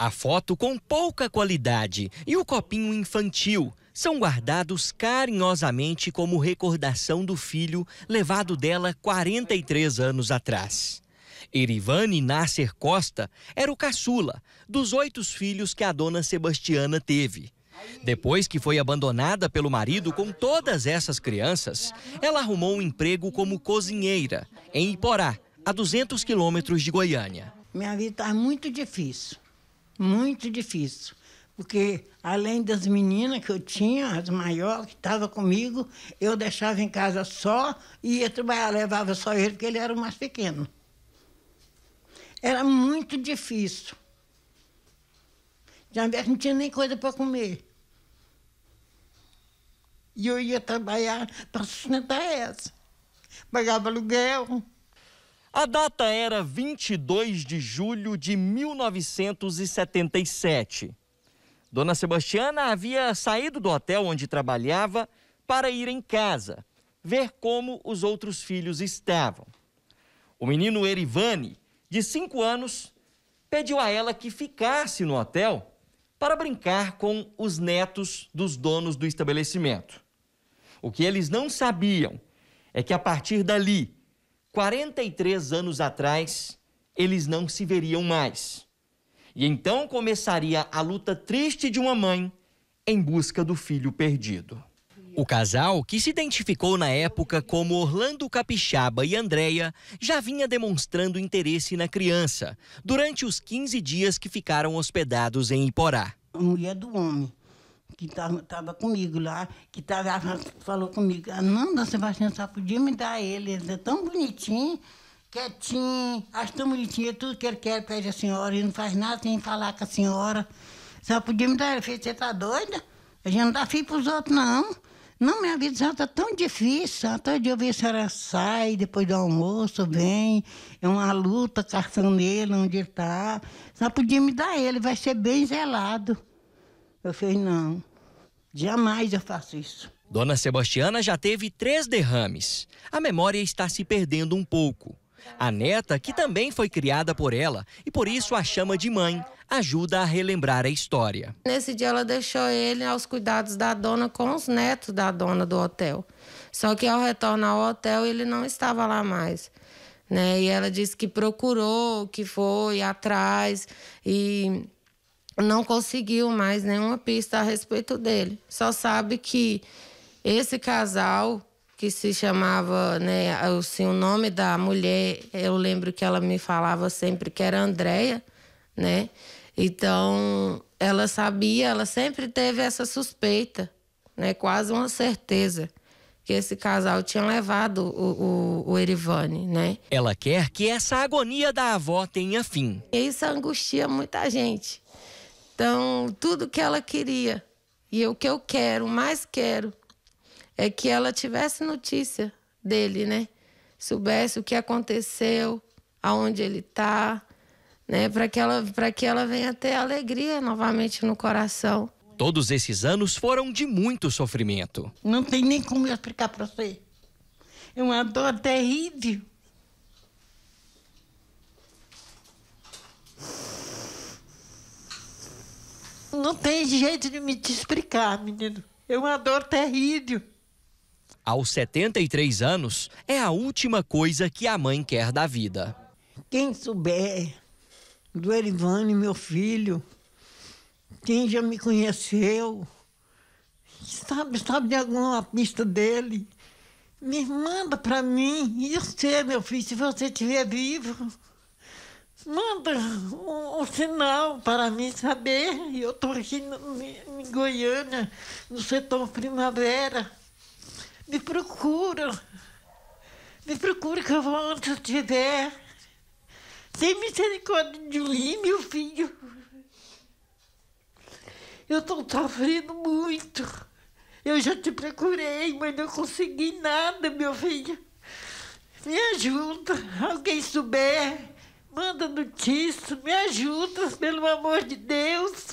A foto com pouca qualidade e o copinho infantil são guardados carinhosamente como recordação do filho levado dela 43 anos atrás. Erivane Nasser Costa era o caçula dos oito filhos que a dona Sebastiana teve. Depois que foi abandonada pelo marido com todas essas crianças, ela arrumou um emprego como cozinheira em Iporá, a 200 quilômetros de Goiânia. Minha vida está muito difícil muito difícil. Porque, além das meninas que eu tinha, as maiores que estavam comigo, eu deixava em casa só e ia trabalhar, levava só ele, porque ele era o mais pequeno. Era muito difícil. Já não tinha nem coisa para comer. E eu ia trabalhar para sustentar essa. Pagava aluguel. A data era 22 de julho de 1977. Dona Sebastiana havia saído do hotel onde trabalhava para ir em casa, ver como os outros filhos estavam. O menino Erivane, de 5 anos, pediu a ela que ficasse no hotel para brincar com os netos dos donos do estabelecimento. O que eles não sabiam é que a partir dali, 43 anos atrás, eles não se veriam mais. E então começaria a luta triste de uma mãe em busca do filho perdido. O casal, que se identificou na época como Orlando Capixaba e Andréia, já vinha demonstrando interesse na criança durante os 15 dias que ficaram hospedados em Iporá. A mulher do homem que estava tá, comigo lá, que tava, falou comigo, Ananda Sebastião, só podia me dar ele, ele é tão bonitinho, quietinho, acho tão bonitinho, é tudo que ele quer pede a senhora, ele não faz nada sem falar com a senhora. Só podia me dar, ele fez, você está doida? A gente não dá filho para os outros, não. Não, minha vida está tão difícil. até tá de eu vi a senhora sai depois do almoço, vem. É uma luta, caçando ele, onde ele está. Só podia me dar ele, vai ser bem zelado. Eu falei, não. Jamais eu faço isso. Dona Sebastiana já teve três derrames. A memória está se perdendo um pouco. A neta, que também foi criada por ela e por isso a chama de mãe, ajuda a relembrar a história. Nesse dia ela deixou ele aos cuidados da dona com os netos da dona do hotel. Só que ao retornar ao hotel ele não estava lá mais. Né? E ela disse que procurou, que foi atrás e não conseguiu mais nenhuma pista a respeito dele. Só sabe que esse casal que se chamava, né, assim, o nome da mulher, eu lembro que ela me falava sempre que era Andréia, né? Então, ela sabia, ela sempre teve essa suspeita, né, quase uma certeza que esse casal tinha levado o, o, o Erivane, né? Ela quer que essa agonia da avó tenha fim. Isso angustia muita gente então, tudo que ela queria e o que eu quero, mais quero, é que ela tivesse notícia dele, né? Soubesse o que aconteceu, aonde ele está, né? Para que ela, para que ela venha ter alegria novamente no coração. Todos esses anos foram de muito sofrimento. Não tem nem como eu explicar para você. É uma dor terrível. não tem jeito de me te explicar, menino. É uma dor terrível. Aos 73 anos, é a última coisa que a mãe quer da vida. Quem souber do Erivane, meu filho, quem já me conheceu, sabe, sabe de alguma pista dele, me manda para mim. E eu sei, meu filho, se você estiver vivo, manda um, um, sinal para mim saber. Eu estou aqui no, em Goiânia, no setor primavera. Me procura. Me procura que eu vou onde eu estiver. Tem misericórdia de mim, meu filho. Eu estou sofrendo muito. Eu já te procurei, mas não consegui nada, meu filho. Me ajuda, alguém souber manda notícia, me ajuda, pelo amor de Deus.